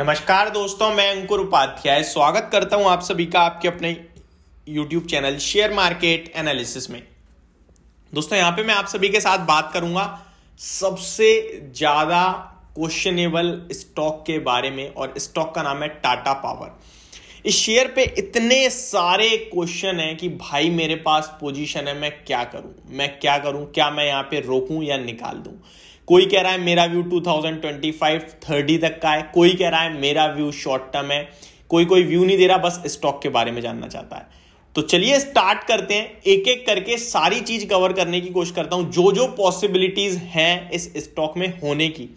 नमस्कार दोस्तों मैं अंकुर उपाध्याय स्वागत करता हूं आप सभी का आपके अपने YouTube channel share market analysis में दोस्तों यहां पे मैं आप सभी के साथ बात करूंगा सबसे ज़्यादा क्वेश्चनेबल स्टॉक के बारे में और स्टॉक का नाम है टाटा पावर इस शेयर पे इतने सारे क्वेश्चन हैं कि भाई मेरे पास पोजीशन है मैं क्या करूं मैं क्या करूं क्या मैं यहां पे रोकूं या निकाल दूं कोई कह रहा है मेरा व्यू 2025 30 तक का है कोई कह रहा है मेरा व्यू शॉर्ट टर्म है कोई कोई व्यू नहीं दे रहा बस स्टॉक के बारे में जानना चाहता है तो चलिए स्टार्ट करते हैं एक एक करके सारी चीज कवर करने की कोशिश करता हूं जो जो पॉसिबिलिटीज हैं इस स्टॉक में होने की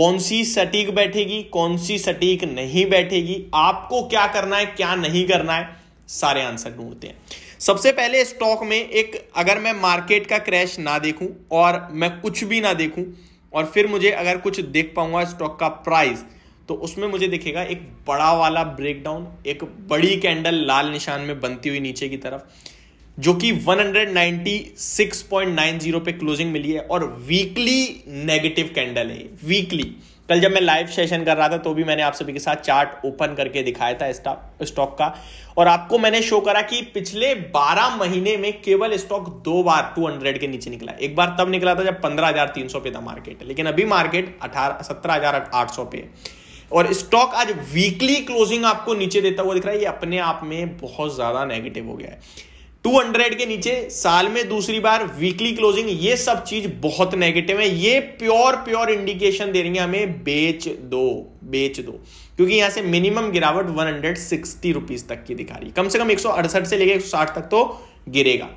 कौन सी सटीक बैठेगी कौन सी सटीक नहीं बैठेगी आपको क्या करना है क्या नहीं करना है सारे आंसर ढूंढते हैं सबसे पहले स्टॉक में एक अगर मैं मार्केट का क्रैश ना देखूं और मैं कुछ भी ना देखूं और फिर मुझे अगर कुछ देख पाऊंगा स्टॉक का प्राइस तो उसमें मुझे दिखेगा एक बड़ा वाला ब्रेकडाउन एक बड़ी कैंडल लाल निशान में बनती हुई नीचे की तरफ जो कि 196.90 पे क्लोजिंग मिली है और वीकली नेगेटिव कैंडल है वीकली कल जब मैं लाइव सेशन कर रहा था तो भी मैंने आप सभी के साथ चार्ट ओपन करके दिखाया था स्टॉक का और आपको मैंने शो करा कि पिछले 12 महीने में केवल स्टॉक दो बार 200 के नीचे निकला एक बार तब निकला था जब 15,300 पे था मार्केट लेकिन अभी मार्केट अठारह सत्रह पे है और स्टॉक आज वीकली क्लोजिंग आपको नीचे देता हुआ दिख रहा है ये अपने आप में बहुत ज़्यादा नेगेटिव हो गया है 200 के नीचे साल में दूसरी बार वीकली क्लोजिंग ये सब चीज बहुत नेगेटिव है ये प्योर प्योर इंडिकेशन दे रही है हमें बेच दो बेच दो क्योंकि यहां से मिनिमम गिरावट 160 हंड्रेड तक की दिखा रही है कम से कम एक से लेकर 160 तक तो गिरेगा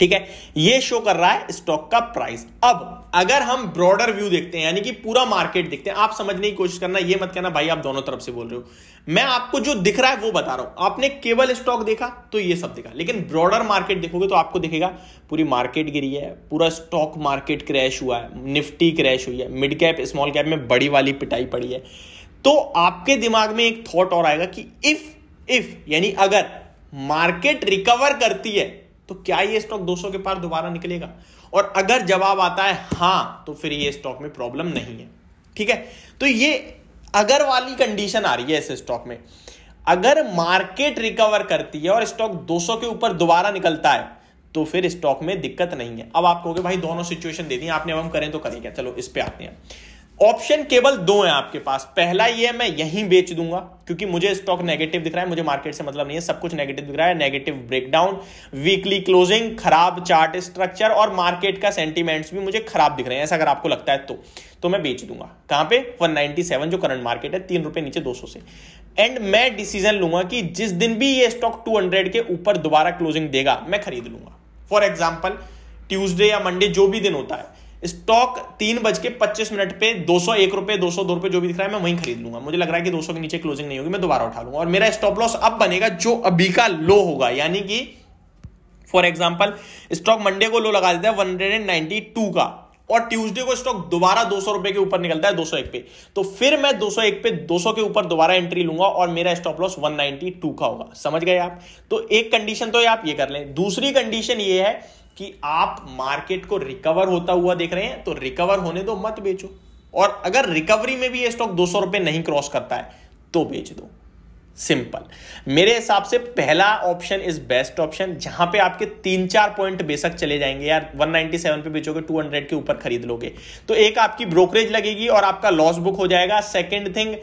ठीक है ये शो कर रहा है स्टॉक का प्राइस अब अगर हम ब्रॉडर व्यू देखते हैं यानी कि पूरा मार्केट देखते हैं आप समझने की कोशिश करना ये मत कहना भाई आप दोनों तरफ से बोल रहे हो मैं आपको जो दिख रहा है वो बता रहा हूं आपने केवल स्टॉक देखा तो ये सब देखा लेकिन ब्रॉडर मार्केट देखोगे तो आपको दिखेगा पूरी मार्केट गिरी है पूरा स्टॉक मार्केट क्रैश हुआ है निफ्टी क्रैश हुई है मिड कैप स्मॉल कैप में बड़ी वाली पिटाई पड़ी है तो आपके दिमाग में एक थॉट और आएगा कि इफ इफ यानी अगर मार्केट रिकवर करती है तो क्या ये स्टॉक 200 के पार दोबारा निकलेगा और अगर जवाब आता है हाँ तो फिर ये स्टॉक में प्रॉब्लम नहीं है ठीक है तो ये अगर वाली कंडीशन आ रही है इस स्टॉक में अगर मार्केट रिकवर करती है और स्टॉक 200 के ऊपर दोबारा निकलता है तो फिर स्टॉक में दिक्कत नहीं है अब आप कहोगे भाई दोनों सिचुएशन दे दी आपने अब हम करें तो करें क्या चलो इस पे आते हैं ऑप्शन केवल दो हैं आपके पास पहला ये मैं यहीं बेच दूंगा क्योंकि मुझे स्टॉक नेगेटिव दिख रहा है मुझे मार्केट से मतलब नहीं है सब कुछ नेगेटिव दिख रहा है नेगेटिव ब्रेकडाउन वीकली क्लोजिंग खराब चार्ट स्ट्रक्चर और मार्केट का सेंटीमेंट्स भी मुझे खराब दिख रहे हैं ऐसा अगर आपको लगता है तो तो मैं बेच दूंगा कहां पे 197 जो करंट मार्केट है तीन रुपए नीचे 200 से एंड मैं डिसीजन लूंगा कि जिस दिन भी ये स्टॉक 200 के ऊपर दोबारा क्लोजिंग देगा मैं खरीद लूंगा फॉर एग्जाम्पल ट्यूजडे या मंडे जो भी दिन होता है स्टॉक तीन बज के पच्चीस मिनट पे दो सौ एक रुपए दो सौ दो रुपए जो भी दिख रहा है मैं वहीं खरीद लूंगा मुझे लग रहा है कि दो सौ के नीचे क्लोजिंग नहीं होगी मैं दोबारा उठा लूंगा और मेरा स्टॉप लॉस अब बनेगा जो अभी का लो होगा यानी कि फॉर एग्जाम्पल स्टॉक मंडे को लो लगा देता है one hundred and ninety two का और ट्यूसडे को स्टॉक दोबारा दो सौ रुपए के ऊपर निकलता है दो सौ एक पे तो फिर मैं दो सौ एक पे दो सौ के ऊपर दोबारा एंट्री लूंगा और मेरा stop loss one ninety two का होगा समझ गए आप तो एक कंडीशन तो ये आप ये कर लें दूसरी कंडीशन ये है कि आप मार्केट को रिकवर होता हुआ देख रहे हैं तो रिकवर होने दो मत बेचो और अगर रिकवरी में भी ये स्टॉक दो सौ रुपए नहीं क्रॉस करता है तो बेच दो सिंपल मेरे हिसाब से पहला ऑप्शन इज बेस्ट ऑप्शन जहां पे आपके तीन चार पॉइंट बेशक चले जाएंगे यार 197 पे बेचोगे 200 के ऊपर खरीद लोगे तो एक आपकी ब्रोकरेज लगेगी और आपका लॉस बुक हो जाएगा सेकंड थिंग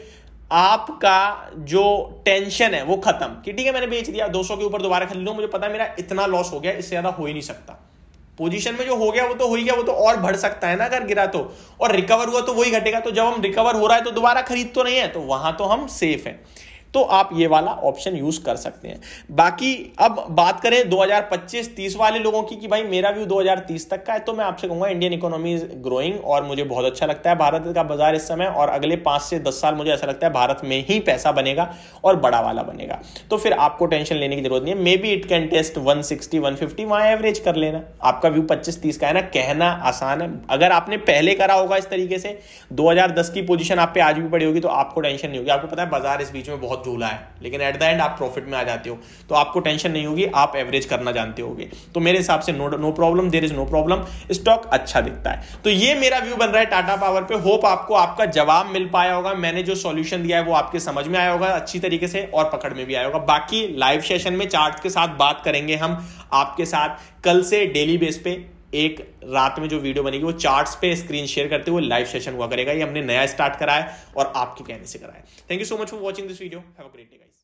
आपका जो टेंशन है वो खत्म कि ठीक है मैंने बेच दिया 200 के ऊपर दोबारा खरीद लो मुझे पता है मेरा इतना लॉस हो गया इससे ज्यादा हो ही नहीं सकता पोजीशन में जो हो गया वो तो हो ही गया वो तो और बढ़ सकता है ना अगर गिरा तो और रिकवर हुआ तो वही घटेगा तो जब हम रिकवर हो रहा है तो दोबारा खरीद तो नहीं है तो वहां तो हम सेफ हैं तो आप ये वाला ऑप्शन यूज कर सकते हैं बाकी अब बात करें 2025-30 वाले लोगों की कि भाई मेरा व्यू 2030 तक का है तो मैं आपसे कहूंगा इंडियन इकोनॉमी इज ग्रोइंग और मुझे बहुत अच्छा लगता है भारत का बाजार इस समय और अगले पांच से दस साल मुझे ऐसा लगता है भारत में ही पैसा बनेगा और बड़ा वाला बनेगा तो फिर आपको टेंशन लेने की जरूरत नहीं है maybe it can test one sixty वहां एवरेज कर लेना आपका व्यू पच्चीस तीस का है ना कहना आसान है अगर आपने पहले करा होगा इस तरीके से दो की पोजिशन आप पे आज भी पड़ी होगी तो आपको टेंशन नहीं होगी आपको पता है बाजार इस बीच में बहुत बहुत झूला है लेकिन एट द एंड आप प्रॉफिट में आ जाते हो तो आपको टेंशन नहीं होगी आप एवरेज करना जानते होगे तो मेरे हिसाब से no no problem there is no problem stock अच्छा दिखता है तो ये मेरा व्यू बन रहा है टाटा पावर पे होप आपको आपका जवाब मिल पाया होगा मैंने जो सॉल्यूशन दिया है वो आपके समझ में आया होगा अच्छी तरीके से और पकड़ में भी आया होगा बाकी लाइव सेशन में चार्ट के साथ बात करेंगे हम आपके साथ कल से डेली बेस पे एक रात में जो वीडियो बनेगी वो चार्ट्स पे स्क्रीन शेयर करते हुए लाइव सेशन हुआ करेगा ये हमने नया स्टार्ट कराया और आपके कहने से कराया thank you so much for watching this video have a great day guys